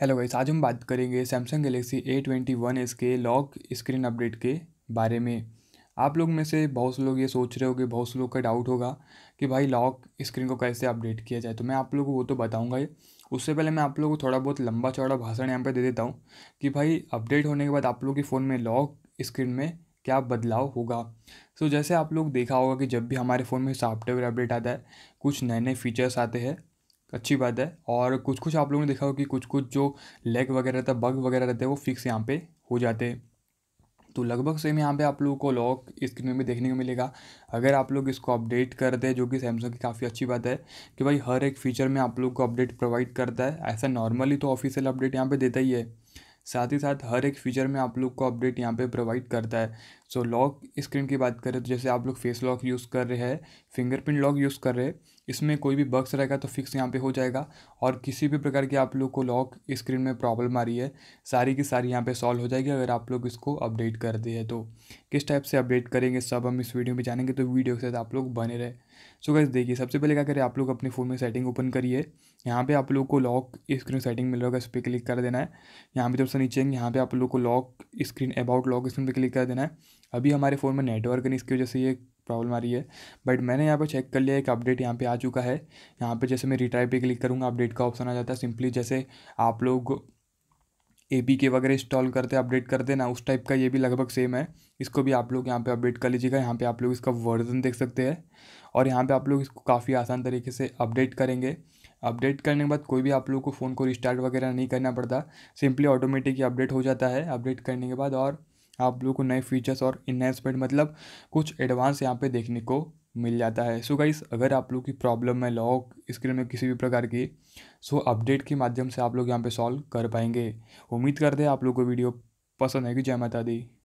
hello guys आज हम बात करेंगे Samsung Galaxy A twenty one S के लॉक स्क्रीन अपडेट के बारे में आप लोग में से बहुत से लोग ये सोच रहे होंगे बहुत से लोग का डाउट होगा कि भाई लॉक स्क्रीन को कैसे अपडेट किया जाए तो मैं आप लोगों को वो तो बताऊंगा ही उससे पहले मैं आप लोगों को थोड़ा बहुत लंबा चौड़ा भाषण यहाँ पर दे देता हूँ कि भाई अपडेट होने के बाद आप लोग के फ़ोन में लॉक स्क्रीन में क्या बदलाव होगा सो so, जैसे आप लोग देखा होगा कि जब भी हमारे फ़ोन में सॉफ्टवेयर अपडेट आता है कुछ नए नए फीचर्स आते हैं अच्छी बात है और कुछ कुछ आप लोगों ने देखा हो कि कुछ कुछ जो लेग वगैरह रहता है बग वगैरह रहते हैं वो फिक्स यहाँ पे हो जाते हैं तो लगभग सेम यहाँ पे आप लोगों को लॉक स्क्रीन में भी देखने को मिलेगा अगर आप लोग इसको अपडेट कर दें जो कि सैमसंग की काफ़ी अच्छी बात है कि भाई हर एक फीचर में आप लोग को अपडेट प्रोवाइड करता है ऐसा नॉर्मली तो ऑफिशियल अपडेट यहाँ पर देता ही है साथ ही साथ हर एक फीचर में आप लोग को अपडेट यहाँ पे प्रोवाइड करता है सो लॉक स्क्रीन की बात करें तो जैसे आप लोग फेस लॉक यूज़ कर रहे हैं फिंगरप्रिंट लॉक यूज़ कर रहे हैं इसमें कोई भी बग्स रहेगा तो फिक्स यहाँ पे हो जाएगा और किसी भी प्रकार की आप लोग को लॉक स्क्रीन में प्रॉब्लम आ रही है सारी की सारी यहाँ पे सॉल्व हो जाएगी अगर आप लोग इसको अपडेट कर दिए तो किस टाइप से अपडेट करेंगे सब हम इस वीडियो में जानेंगे तो वीडियो के साथ आप लोग बने रहे सो गैस देखिए सबसे पहले क्या करें आप लोग अपने फ़ोन में सेटिंग ओपन करिए यहाँ पे आप लोग को लॉक स्क्रीन सेटिंग मिल रहा है इस पर क्लिक कर देना है यहाँ पे जब से नीचे यहाँ पे आप लोग को lock screen about lock screen पे क्लिक कर देना है अभी हमारे फ़ोन में नेटवर्क नहीं इसकी वजह से ये प्रॉब्लम आ रही है बट मैंने यहाँ पे चेक कर लिया एक अपडेट यहाँ पे आ चुका है यहाँ पे जैसे मैं रिटाई पे क्लिक करूँगा अपडेट का ऑप्शन आ जाता है सिंपली जैसे आप लोग ए पी के वगैरह इंस्टॉल करते अपडेट करते ना उस टाइप का ये भी लगभग सेम है इसको भी आप लोग यहाँ पे अपडेट कर लीजिएगा यहाँ पे आप लोग इसका वर्जन देख सकते हैं और यहाँ पे आप लोग इसको काफ़ी आसान तरीके से अपडेट करेंगे अपडेट करने के बाद कोई भी आप लोग को फ़ोन को रिस्टार्ट वगैरह नहीं करना पड़ता सिंपली ऑटोमेटिक अपडेट हो जाता है अपडेट करने के बाद और आप लोग को नए फीचर्स और इन्हेंसमेंट मतलब कुछ एडवांस यहाँ पर देखने को मिल जाता है सो so गाइस अगर आप लोग की प्रॉब्लम है लॉक स्क्रीन में किसी भी प्रकार की सो so अपडेट के माध्यम से आप लोग यहाँ पे सॉल्व कर पाएंगे उम्मीद करते हैं आप लोग को वीडियो पसंद है कि जय माता दी